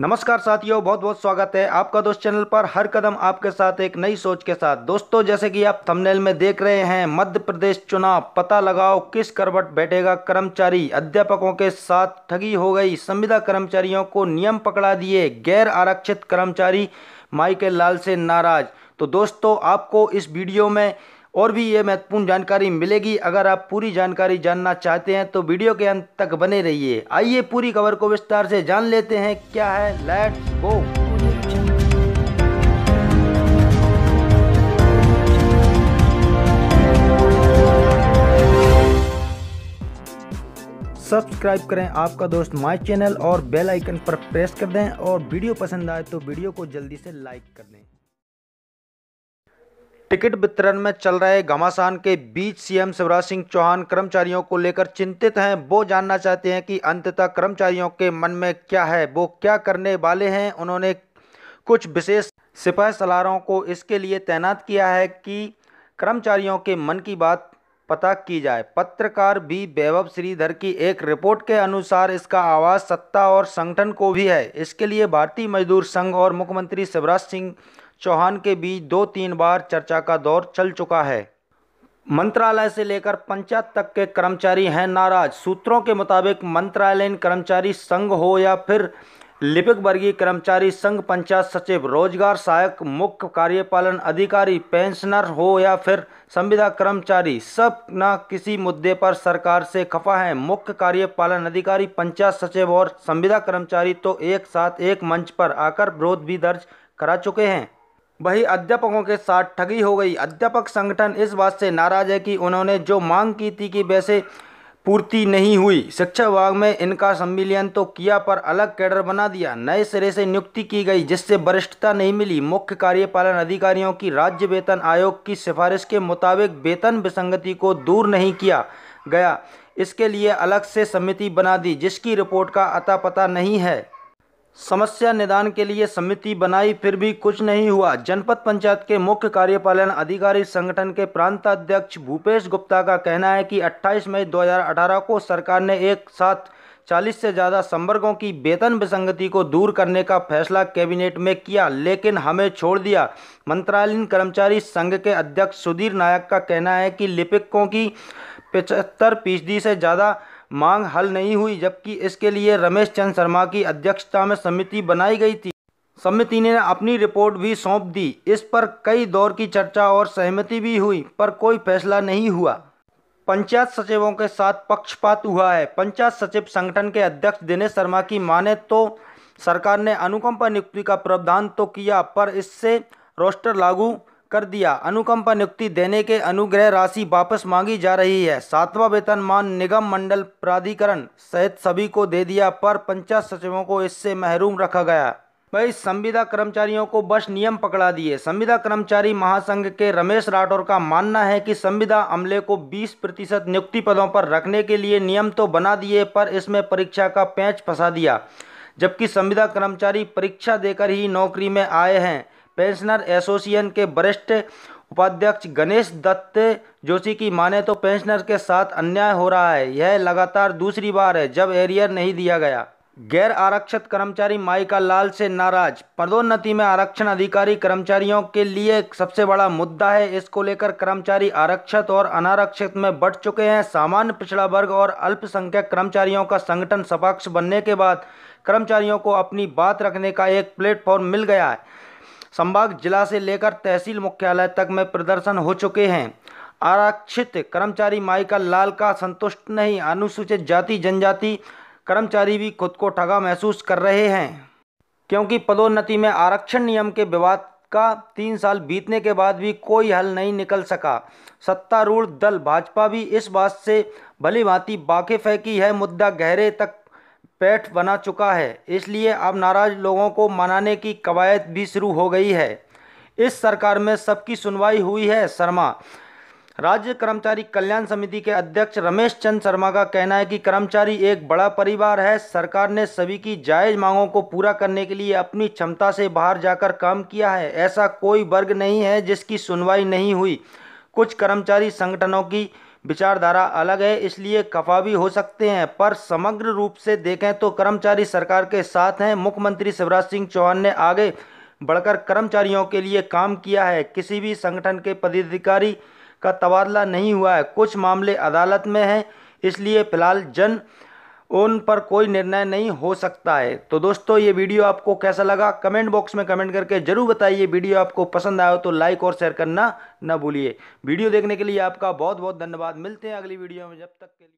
नमस्कार साथियों बहुत बहुत स्वागत है आपका दोस्त चैनल पर हर कदम आपके साथ एक नई सोच के साथ दोस्तों जैसे कि आप थंबनेल में देख रहे हैं मध्य प्रदेश चुनाव पता लगाओ किस करवट बैठेगा कर्मचारी अध्यापकों के साथ ठगी हो गई संविदा कर्मचारियों को नियम पकड़ा दिए गैर आरक्षित कर्मचारी माइकल लाल से नाराज तो दोस्तों आपको इस वीडियो में और भी ये महत्वपूर्ण जानकारी मिलेगी अगर आप पूरी जानकारी जानना चाहते हैं तो वीडियो के अंत तक बने रहिए आइए पूरी खबर को विस्तार से जान लेते हैं क्या है लेट्स गो सब्सक्राइब करें आपका दोस्त माय चैनल और बेल आइकन पर प्रेस कर दें और वीडियो पसंद आए तो वीडियो को जल्दी से लाइक कर दें टिकट वितरण में चल रहे घमासान के बीच सीएम शिवराज सिंह चौहान कर्मचारियों को लेकर चिंतित हैं वो जानना चाहते हैं कि अंततः कर्मचारियों के मन में क्या है वो क्या करने वाले हैं उन्होंने कुछ विशेष सिपाही सलारों को इसके लिए तैनात किया है कि कर्मचारियों के मन की बात पता की जाए पत्रकार भी वैभव श्रीधर की एक रिपोर्ट के अनुसार इसका आवाज़ सत्ता और संगठन को भी है इसके लिए भारतीय मजदूर संघ और मुख्यमंत्री शिवराज सिंह चौहान के बीच दो तीन बार चर्चा का दौर चल चुका है मंत्रालय से लेकर पंचायत तक के कर्मचारी हैं नाराज सूत्रों के मुताबिक मंत्रालयीन कर्मचारी संघ हो या फिर लिपिक वर्गीय कर्मचारी संघ पंचायत सचिव रोजगार सहायक मुख्य कार्यपालन अधिकारी पेंशनर हो या फिर संविदा कर्मचारी सब न किसी मुद्दे पर सरकार से खफा है मुख्य कार्यपालन अधिकारी पंचायत सचिव और संविदा कर्मचारी तो एक साथ एक मंच पर आकर विरोध भी दर्ज करा चुके हैं वही अध्यापकों के साथ ठगी हो गई अध्यापक संगठन इस बात से नाराज है कि उन्होंने जो मांग की थी कि वैसे पूर्ति नहीं हुई शिक्षा विभाग में इनका सम्मिलियन तो किया पर अलग कैडर बना दिया नए सिरे से नियुक्ति की गई जिससे वरिष्ठता नहीं मिली मुख्य कार्यपालन अधिकारियों की राज्य वेतन आयोग की सिफारिश के मुताबिक वेतन विसंगति को दूर नहीं किया गया इसके लिए अलग से समिति बना दी जिसकी रिपोर्ट का अता पता नहीं है समस्या निदान के लिए समिति बनाई फिर भी कुछ नहीं हुआ जनपद पंचायत के मुख्य कार्यपालन अधिकारी संगठन के प्रांताध्यक्ष भूपेश गुप्ता का कहना है कि 28 मई 2018 को सरकार ने एक साथ 40 से ज़्यादा संवर्गों की वेतन विसंगति को दूर करने का फैसला कैबिनेट में किया लेकिन हमें छोड़ दिया मंत्रालयीन कर्मचारी संघ के अध्यक्ष सुधीर नायक का कहना है कि लिपिकों की पचहत्तर फीसदी से ज़्यादा मांग हल नहीं हुई जबकि इसके लिए रमेश चंद शर्मा की अध्यक्षता में समिति बनाई गई थी समिति ने अपनी रिपोर्ट भी सौंप दी इस पर कई दौर की चर्चा और सहमति भी हुई पर कोई फैसला नहीं हुआ पंचायत सचिवों के साथ पक्षपात हुआ है पंचायत सचिव संगठन के अध्यक्ष दिनेश शर्मा की माने तो सरकार ने अनुकंपा नियुक्ति का प्रावधान तो किया पर इससे रोस्टर लागू कर दिया अनुकंपा नियुक्ति देने के अनुग्रह राशि वापस मांगी जा रही है सातवां वेतनमान निगम मंडल प्राधिकरण सहित सभी को दे दिया पर पंचायत सचिवों को इससे महरूम रखा गया वही संविदा कर्मचारियों को बस नियम पकड़ा दिए संविदा कर्मचारी महासंघ के रमेश राठौर का मानना है कि संविदा अमले को 20 प्रतिशत नियुक्ति पदों पर रखने के लिए नियम तो बना दिए पर इसमें परीक्षा का पैंच फंसा दिया जबकि संविदा कर्मचारी परीक्षा देकर ही नौकरी में आए हैं पेंशनर एसोसिएशन के वरिष्ठ उपाध्यक्ष गणेश दत्त जोशी की माने तो पेंशनर के साथ अन्याय हो रहा है यह लगातार दूसरी बार है जब एरियर नहीं दिया गया गैर आरक्षित कर्मचारी माइका लाल से नाराज पदोन्नति में आरक्षण अधिकारी कर्मचारियों के लिए सबसे बड़ा मुद्दा है इसको लेकर कर्मचारी आरक्षित और अनारक्षित में बढ़ चुके हैं सामान्य पिछड़ा वर्ग और अल्पसंख्यक कर्मचारियों का संगठन सपक्ष बनने के बाद कर्मचारियों को अपनी बात रखने का एक प्लेटफॉर्म मिल गया है संभाग जिला से लेकर तहसील मुख्यालय तक में प्रदर्शन हो चुके हैं आरक्षित कर्मचारी माइकल लाल का संतुष्ट नहीं अनुसूचित जाति जनजाति कर्मचारी भी खुद को ठगा महसूस कर रहे हैं क्योंकि पदोन्नति में आरक्षण नियम के विवाद का तीन साल बीतने के बाद भी कोई हल नहीं निकल सका सत्तारूढ़ दल भाजपा भी इस बात से भली भांति वाकिफ है कि यह मुद्दा गहरे तक पैठ बना चुका है इसलिए अब नाराज़ लोगों को मनाने की कवायद भी शुरू हो गई है इस सरकार में सबकी सुनवाई हुई है शर्मा राज्य कर्मचारी कल्याण समिति के अध्यक्ष रमेश चंद शर्मा का कहना है कि कर्मचारी एक बड़ा परिवार है सरकार ने सभी की जायज़ मांगों को पूरा करने के लिए अपनी क्षमता से बाहर जाकर काम किया है ऐसा कोई वर्ग नहीं है जिसकी सुनवाई नहीं हुई कुछ कर्मचारी संगठनों की विचारधारा अलग है इसलिए कफा भी हो सकते हैं पर समग्र रूप से देखें तो कर्मचारी सरकार के साथ हैं मुख्यमंत्री शिवराज सिंह चौहान ने आगे बढ़कर कर्मचारियों के लिए काम किया है किसी भी संगठन के पदाधिकारी का तबादला नहीं हुआ है कुछ मामले अदालत में हैं इसलिए फिलहाल जन उन पर कोई निर्णय नहीं हो सकता है तो दोस्तों ये वीडियो आपको कैसा लगा कमेंट बॉक्स में कमेंट करके ज़रूर बताइए वीडियो आपको पसंद आया हो तो लाइक और शेयर करना ना भूलिए वीडियो देखने के लिए आपका बहुत बहुत धन्यवाद मिलते हैं अगली वीडियो में जब तक के लिए